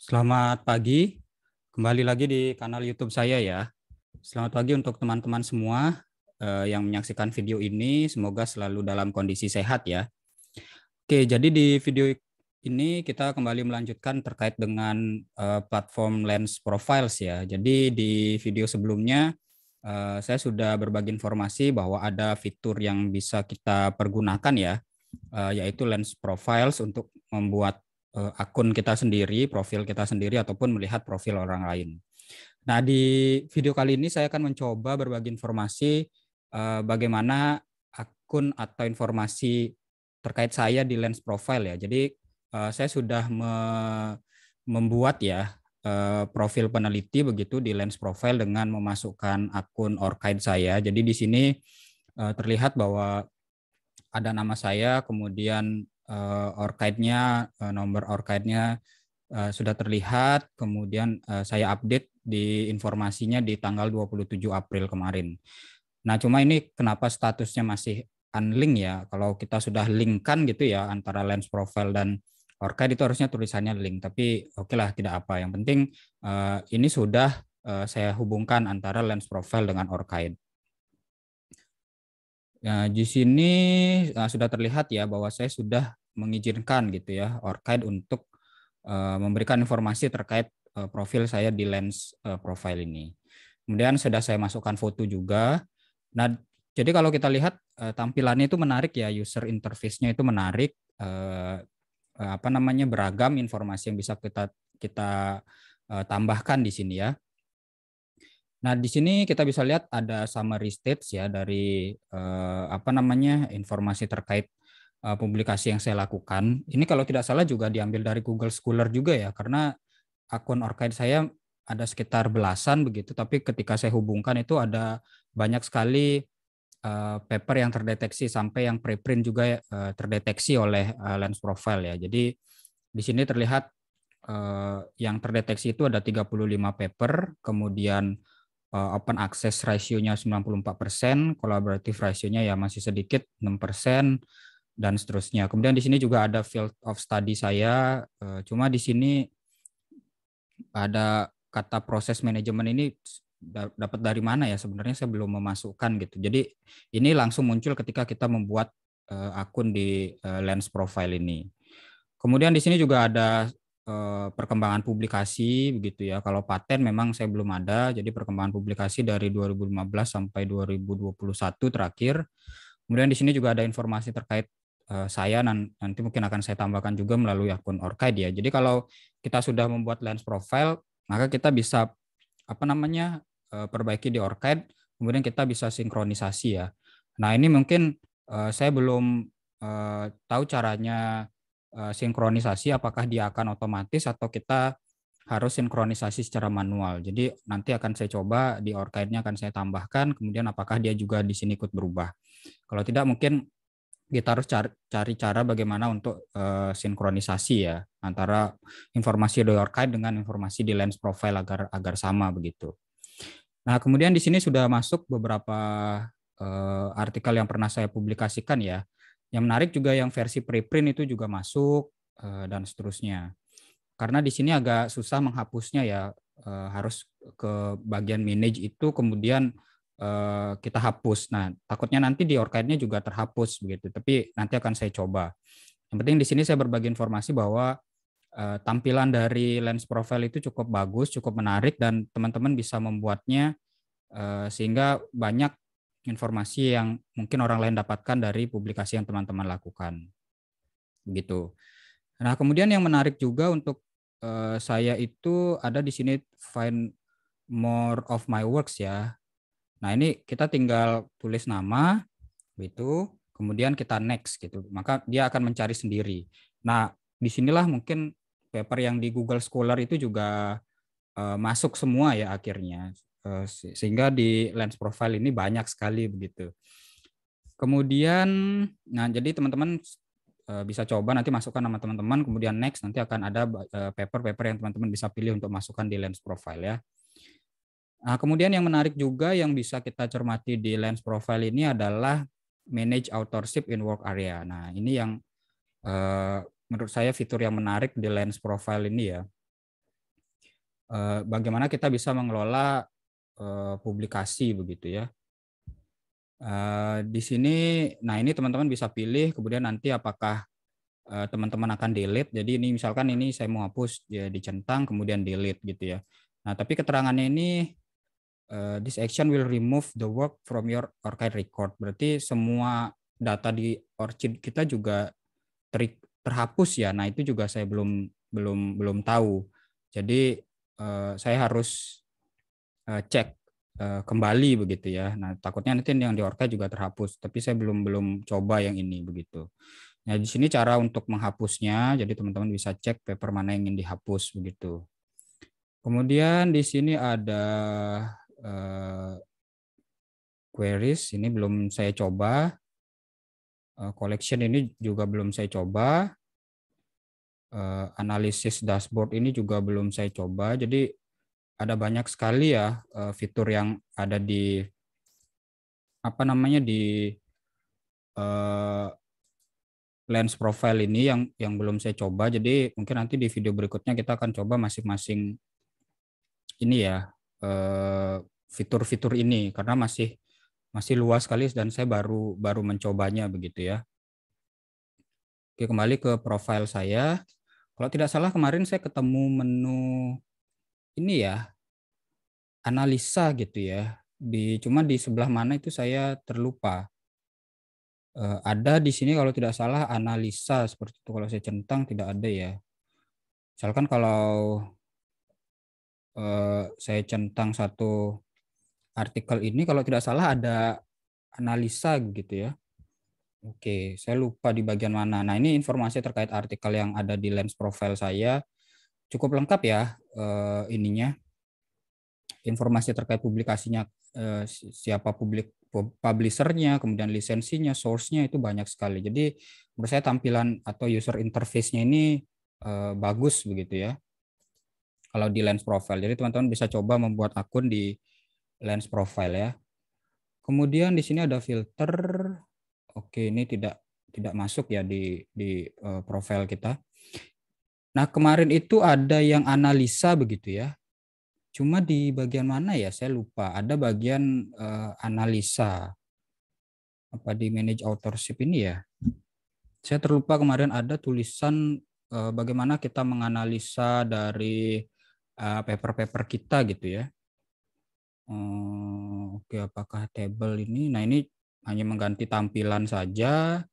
Selamat pagi, kembali lagi di kanal YouTube saya ya. Selamat pagi untuk teman-teman semua eh, yang menyaksikan video ini. Semoga selalu dalam kondisi sehat ya. Oke, jadi di video ini kita kembali melanjutkan terkait dengan eh, platform Lens Profiles ya. Jadi di video sebelumnya eh, saya sudah berbagi informasi bahwa ada fitur yang bisa kita pergunakan ya, yaitu Lens Profiles untuk membuat Eh, akun kita sendiri, profil kita sendiri ataupun melihat profil orang lain. Nah, di video kali ini saya akan mencoba berbagi informasi uh, bagaimana akun atau informasi terkait saya di lens profile ya. Jadi uh, saya sudah me membuat ya uh, profil peneliti begitu di lens profile dengan memasukkan akun orkaid saya. Jadi di sini terlihat bahwa ada nama saya, kemudian uh, eh, orchidnya, uh, eh, nomor orchidnya uh, eh, sudah terlihat, kemudian uh, saya update di informasinya di tanggal 27 April kemarin. Nah, cuma ini kenapa statusnya masih unlink ya? Kalau kita sudah linkkan gitu ya antara lens profile dan orchid itu harusnya tulisannya link, tapi oke okay lah tidak apa. Yang penting uh, ini sudah uh, saya hubungkan antara lens profile dengan orchid. Nah, di sini sudah terlihat ya bahwa saya sudah mengizinkan gitu ya Orchid untuk uh, memberikan informasi terkait uh, profil saya di lens uh, profile ini. Kemudian sudah saya masukkan foto juga. Nah, jadi kalau kita lihat uh, tampilannya itu menarik ya, user interface-nya itu menarik uh, apa namanya beragam informasi yang bisa kita kita uh, tambahkan di sini ya. Nah, di sini kita bisa lihat ada summary stage ya dari uh, apa namanya informasi terkait Eh, publikasi yang saya lakukan. Ini kalau tidak salah juga diambil dari Google Scholar juga ya, karena akun Orchid saya ada sekitar belasan begitu, tapi ketika saya hubungkan itu ada banyak sekali eh, paper yang terdeteksi sampai yang preprint juga eh, terdeteksi oleh Lens Profile ya. Jadi di sini terlihat yang terdeteksi itu ada 35 paper, kemudian open access ratio-nya 94%, kolaboratif ratio-nya ya masih sedikit 6%, dan seterusnya. Kemudian di sini juga ada field of study saya, eh, cuma di sini ada kata proses manajemen ini dapat dari mana ya sebenarnya saya belum memasukkan gitu. Jadi ini langsung muncul ketika kita membuat eh, akun di eh, Lens Profile ini. Kemudian di sini juga ada perkembangan publikasi begitu ya. Kalau paten memang saya belum ada, jadi perkembangan publikasi dari 2015 sampai 2021 terakhir. Kemudian di sini juga ada informasi terkait Eh, saya nanti mungkin akan saya tambahkan juga melalui akun Orkaid ya. Jadi kalau kita sudah membuat lens profile, maka kita bisa apa namanya eh, perbaiki di Orkaid, kemudian kita bisa sinkronisasi ya. Nah ini mungkin eh, saya belum tahu caranya sinkronisasi apakah dia akan otomatis atau kita harus sinkronisasi secara manual. Jadi nanti akan saya coba di Orkaidnya akan saya tambahkan, kemudian apakah dia juga di sini ikut berubah. Kalau tidak mungkin kita harus cari, cari cara bagaimana untuk uh, sinkronisasi ya antara informasi Doyorkai dengan informasi di lens profile agar agar sama begitu. Nah, kemudian di sini sudah masuk beberapa uh, artikel yang pernah saya publikasikan ya. Yang menarik juga yang versi preprint itu juga masuk uh, dan seterusnya. Karena di sini agak susah menghapusnya ya, uh, harus ke bagian manage itu kemudian Eh, kita hapus. Nah, takutnya nanti di orkidnya juga terhapus begitu. Tapi nanti akan saya coba. Yang penting di sini saya berbagi informasi bahwa uh, tampilan dari lens profile itu cukup bagus, cukup menarik dan teman-teman bisa membuatnya uh, sehingga banyak informasi yang mungkin orang lain dapatkan dari publikasi yang teman-teman lakukan. Begitu. Nah, kemudian yang menarik juga untuk uh, saya itu ada di sini find more of my works ya. Nah, ini kita tinggal tulis nama itu, kemudian kita next gitu. Maka dia akan mencari sendiri. Nah, disinilah mungkin paper yang di Google Scholar itu juga uh, masuk semua ya akhirnya. Uh, sehingga di lens profile ini banyak sekali begitu. Kemudian, nah jadi teman-teman eh, bisa coba nanti masukkan nama teman-teman, kemudian next nanti akan ada paper-paper yang teman-teman bisa pilih untuk masukkan di lens profile ya. Nah, kemudian yang menarik juga yang bisa kita cermati di lens profile ini adalah manage authorship in work area. Nah, ini yang eh, menurut saya fitur yang menarik di lens profile ini ya. Eh, bagaimana kita bisa mengelola eh, publikasi begitu ya. Eh, di sini, nah ini teman-teman bisa pilih kemudian nanti apakah eh, teman-teman akan delete. Jadi ini misalkan ini saya mau hapus ya dicentang kemudian delete gitu ya. Nah, tapi keterangannya ini Uh, this action will remove the work from your archive record. Berarti semua data di orchid kita juga ter, terhapus ya. Nah itu juga saya belum belum belum tahu. Jadi uh, saya harus uh, cek kembali begitu ya. Nah takutnya nanti yang di archive juga terhapus. Tapi saya belum belum coba yang ini begitu. Nah di sini cara untuk menghapusnya. Jadi teman-teman bisa cek paper mana yang ingin dihapus begitu. Kemudian di sini ada uh, queries ini belum saya coba. Uh, collection ini juga belum saya coba. Uh, analisis dashboard ini juga belum saya coba. Jadi ada banyak sekali ya uh, fitur yang ada di apa namanya di uh, lens profile ini yang yang belum saya coba. Jadi mungkin nanti di video berikutnya kita akan coba masing-masing ini ya Eh, fitur-fitur ini karena masih masih luas sekali dan saya baru baru mencobanya begitu ya. Oke, kembali ke profil saya. Kalau tidak salah kemarin saya ketemu menu ini ya. Analisa gitu ya. Di cuma di sebelah mana itu saya terlupa. E, ada di sini kalau tidak salah analisa seperti itu kalau saya centang tidak ada ya. Misalkan kalau Eh, saya centang satu artikel ini kalau tidak salah ada analisa gitu ya. Oke, saya lupa di bagian mana. Nah, ini informasi terkait artikel yang ada di lens profile saya. Cukup lengkap ya eh, ininya. Informasi terkait publikasinya eh, siapa publik publishernya, kemudian lisensinya, source-nya itu banyak sekali. Jadi menurut saya tampilan atau user interface-nya ini bagus begitu ya kalau di Lens Profile. Jadi teman-teman bisa coba membuat akun di Lens Profile ya. Kemudian di sini ada filter. Oke, ini tidak tidak masuk ya di di uh, profile kita. Nah, kemarin itu ada yang analisa begitu ya. Cuma di bagian mana ya? Saya lupa. Ada bagian uh, analisa apa di manage authorship ini ya. Saya terlupa kemarin ada tulisan eh, bagaimana kita menganalisa dari Eh, paper-paper kita gitu ya. Hmm, Oke, okay, apakah table ini? Nah, ini hanya mengganti tampilan saja.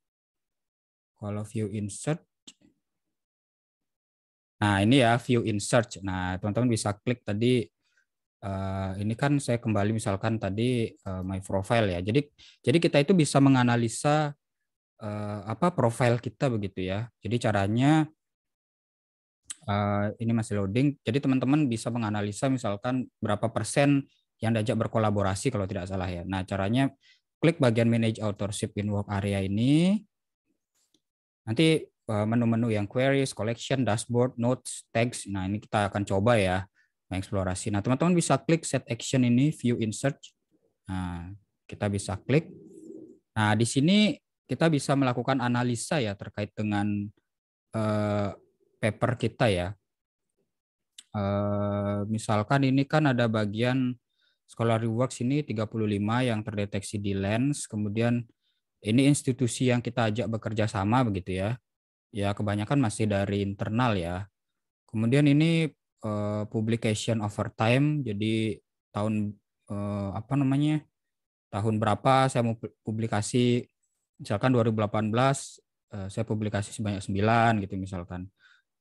Kalau view insert. Nah, ini ya view insert. Nah, teman-teman bisa klik tadi Uh, ini kan saya kembali misalkan tadi uh, my profile ya. Jadi jadi kita itu bisa menganalisa uh, apa profile kita begitu ya. Jadi caranya Eh, ini masih loading. Jadi teman-teman bisa menganalisa misalkan berapa persen yang diajak berkolaborasi kalau tidak salah ya. Nah, caranya klik bagian manage authorship in work area ini. Nanti eh, menu-menu yang queries, collection, dashboard, notes, tags. Nah, ini kita akan coba ya mengeksplorasi. Nah, teman-teman bisa klik set action ini, view in search. Nah, kita bisa klik. Nah, di sini kita bisa melakukan analisa ya terkait dengan eh, paper kita ya. E, misalkan ini kan ada bagian Scholar Reworks ini 35 yang terdeteksi di Lens, kemudian ini institusi yang kita ajak bekerja sama begitu ya. Ya kebanyakan masih dari internal ya. Kemudian ini e, publication over time, jadi tahun e, apa namanya? Tahun berapa saya mau publikasi misalkan 2018 saya publikasi sebanyak 9 gitu misalkan.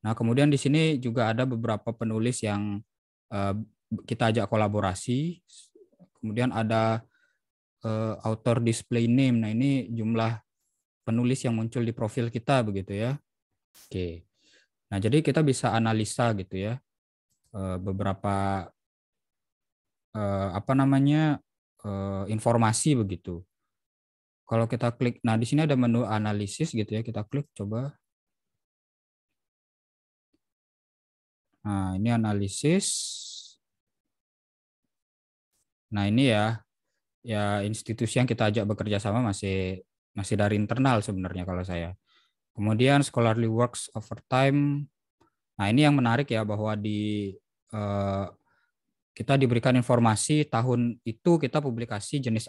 Nah, kemudian di sini juga ada beberapa penulis yang uh, kita ajak kolaborasi. Kemudian ada uh, author display name. Nah, ini jumlah penulis yang muncul di profil kita begitu ya. Oke. Nah, jadi kita bisa analisa gitu ya. Uh, beberapa uh, apa namanya? Uh, informasi begitu. Kalau kita klik, nah di sini ada menu analisis gitu ya. Kita klik coba Nah, ini analisis. Nah, ini ya ya institusi yang kita ajak bekerja sama masih masih dari internal sebenarnya kalau saya. Kemudian scholarly works over time. Nah, ini yang menarik ya bahwa di eh, kita diberikan informasi tahun itu kita publikasi jenis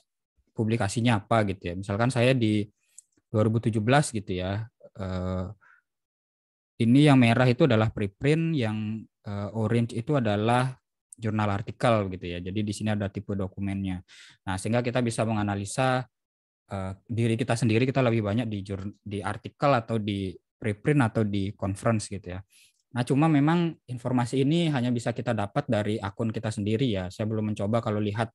publikasinya apa gitu ya. Misalkan saya di 2017 gitu ya. Eh, ini yang merah itu adalah preprint, yang uh, orange itu adalah jurnal artikel gitu ya. Jadi di sini ada tipe dokumennya. Nah, sehingga kita bisa menganalisa uh, diri kita sendiri kita lebih banyak di di artikel atau di preprint atau di conference gitu ya. Nah, cuma memang informasi ini hanya bisa kita dapat dari akun kita sendiri ya. Saya belum mencoba kalau lihat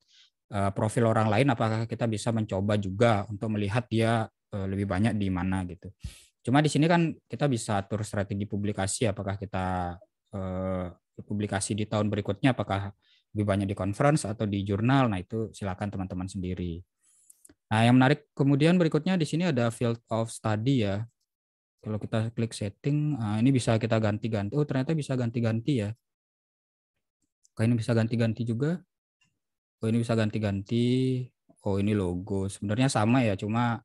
uh, profil orang lain apakah kita bisa mencoba juga untuk melihat dia uh, lebih banyak di mana gitu. Cuma di sini kan kita bisa atur strategi publikasi apakah kita eh, publikasi di tahun berikutnya apakah lebih banyak di conference atau di jurnal. Nah, itu silakan teman-teman sendiri. Nah, yang menarik kemudian berikutnya di sini ada field of study ya. Kalau kita klik setting, nah ini bisa kita ganti-ganti. Oh, ternyata bisa ganti-ganti ya. Oke, ini bisa ganti-ganti juga. Oh, ini bisa ganti-ganti. Oh, ini logo. Sebenarnya sama ya, cuma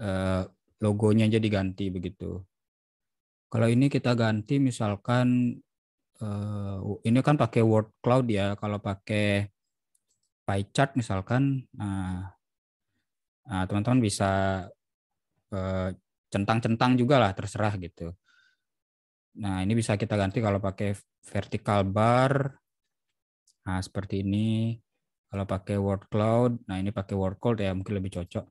eh, logonya aja diganti begitu. Kalau ini kita ganti misalkan uh, ini kan pakai word cloud ya. Kalau pakai pie chart misalkan, nah, nah teman-teman nah, bisa eh, centang-centang juga lah terserah gitu. Nah ini bisa kita ganti kalau pakai vertical bar, nah seperti ini. Kalau pakai word cloud, nah ini pakai word cloud ya mungkin lebih cocok.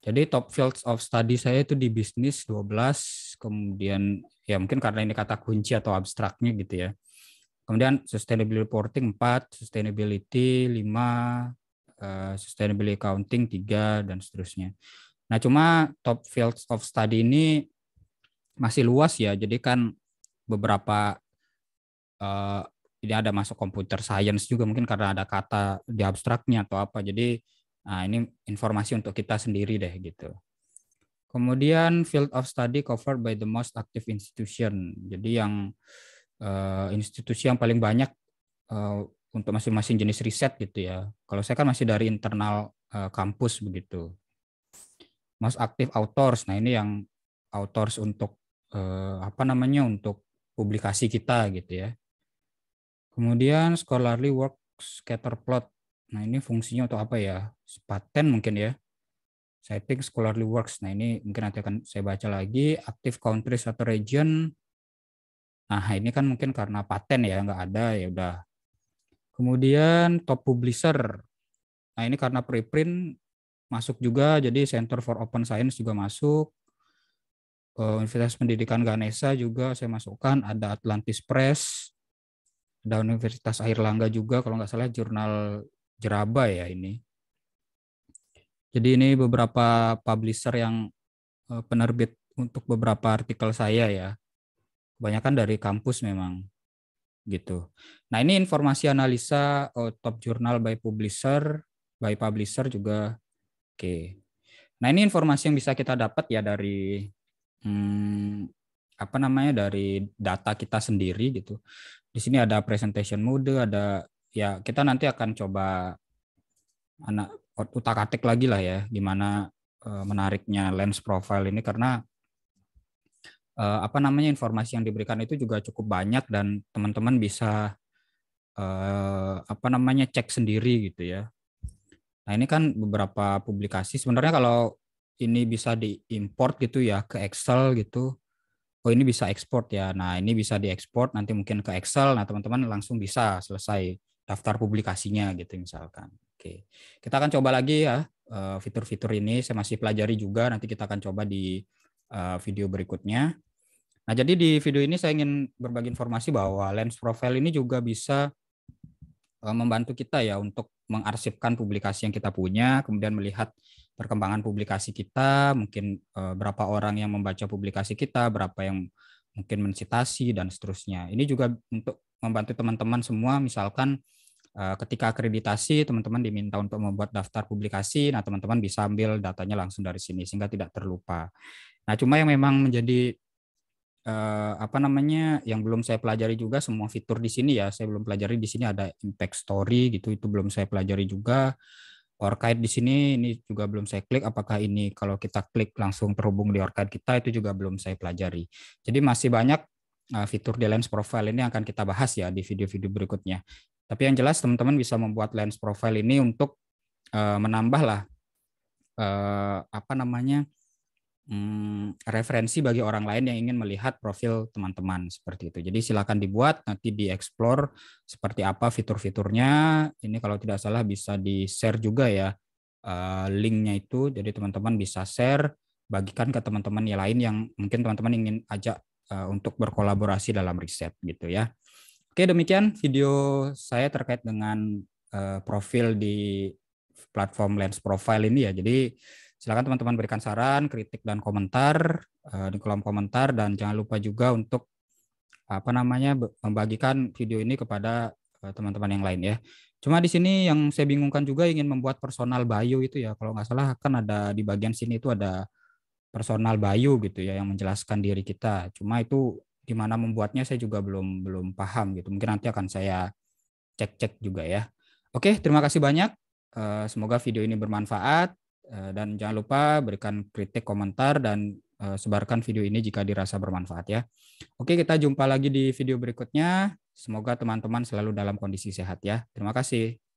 Jadi top fields of study saya itu di bisnis 12, kemudian ya mungkin karena ini kata kunci atau abstraknya gitu ya. Kemudian sustainability reporting 4, sustainability 5, uh, eh, sustainability accounting 3 dan seterusnya. Nah, cuma top fields of study ini masih luas ya. Jadi kan beberapa uh, ini ada masuk computer science juga mungkin karena ada kata di abstraknya atau apa. Jadi Nah, ini informasi untuk kita sendiri deh gitu. Kemudian field of study covered by the most active institution. Jadi yang uh, institusi yang paling banyak uh, untuk masing-masing jenis riset gitu ya. Kalau saya kan masih dari internal uh, kampus begitu. Most active authors. Nah, ini yang authors untuk uh, apa namanya untuk publikasi kita gitu ya. Kemudian scholarly work scatter plot. Nah ini fungsinya untuk apa ya? Paten mungkin ya. setting scholarly works. Nah ini mungkin nanti akan saya baca lagi. Active country atau region. Nah ini kan mungkin karena paten ya nggak ada ya udah. Kemudian top publisher. Nah ini karena preprint masuk juga. Jadi Center for Open Science juga masuk. Eh, Universitas Pendidikan Ganesha juga saya masukkan. Ada Atlantis Press ada Universitas Langga juga kalau nggak salah jurnal jeraba ya ini. Jadi ini beberapa publisher yang eh, penerbit untuk beberapa artikel saya ya. Kebanyakan dari kampus memang gitu. Nah, ini informasi analisa oh, top jurnal by publisher, by publisher juga. Oke. Okay. Nah, ini informasi yang bisa kita dapat ya dari hmm, apa namanya dari data kita sendiri gitu. Di sini ada presentation mode, ada ya kita nanti akan coba anak utak atik lagi lah ya gimana uh, menariknya lens profile ini karena uh, apa namanya informasi yang diberikan itu juga cukup banyak dan teman-teman bisa uh, apa namanya cek sendiri gitu ya. Nah ini kan beberapa publikasi sebenarnya kalau ini bisa diimport gitu ya ke Excel gitu. Oh ini bisa ekspor ya. Nah ini bisa diekspor nanti mungkin ke Excel. Nah teman-teman langsung bisa selesai daftar publikasinya gitu misalkan. Oke. Kita akan coba lagi ya eh, fitur-fitur ini saya masih pelajari juga nanti kita akan coba di eh, video berikutnya. Nah, jadi di video ini saya ingin berbagi informasi bahwa Lens Profile ini juga bisa eh, membantu kita ya untuk mengarsipkan publikasi yang kita punya, kemudian melihat perkembangan publikasi kita, mungkin berapa orang yang membaca publikasi kita, berapa yang mungkin mensitasi dan seterusnya. Ini juga untuk membantu teman-teman semua misalkan Eh, ketika akreditasi teman-teman diminta untuk membuat daftar publikasi nah teman-teman bisa ambil datanya langsung dari sini sehingga tidak terlupa nah cuma yang memang menjadi eh, apa namanya yang belum saya pelajari juga semua fitur di sini ya saya belum pelajari di sini ada impact story gitu itu belum saya pelajari juga orkaid di sini ini juga belum saya klik apakah ini kalau kita klik langsung terhubung di orkaid kita itu juga belum saya pelajari. Jadi masih banyak eh, fitur di Lens Profile ini akan kita bahas ya di video-video berikutnya. Tapi yang jelas teman-teman bisa membuat lens profile ini untuk uh, eh, menambahlah uh, eh, apa namanya um, referensi bagi orang lain yang ingin melihat profil teman-teman seperti itu. Jadi silakan dibuat nanti dieksplor seperti apa fitur-fiturnya. Ini kalau tidak salah bisa di share juga ya uh, linknya itu. Jadi teman-teman bisa share bagikan ke teman-teman yang lain yang mungkin teman-teman ingin ajak uh, untuk berkolaborasi dalam riset gitu ya. Oke, demikian video saya terkait dengan uh, profil di platform Lens Profile ini ya. Jadi silakan teman-teman berikan saran, kritik dan komentar uh, di kolom komentar dan jangan lupa juga untuk apa namanya membagikan video ini kepada eh, teman-teman yang lain ya. Cuma di sini yang saya bingungkan juga ingin membuat personal bio itu ya. Kalau nggak salah kan ada di bagian sini itu ada personal bio gitu ya yang menjelaskan diri kita. Cuma itu gimana membuatnya saya juga belum belum paham gitu. Mungkin nanti akan saya cek-cek juga ya. Oke, terima kasih banyak. Eh, semoga video ini bermanfaat eh, dan jangan lupa berikan kritik, komentar dan eh, sebarkan video ini jika dirasa bermanfaat ya. Oke, kita jumpa lagi di video berikutnya. Semoga teman-teman selalu dalam kondisi sehat ya. Terima kasih.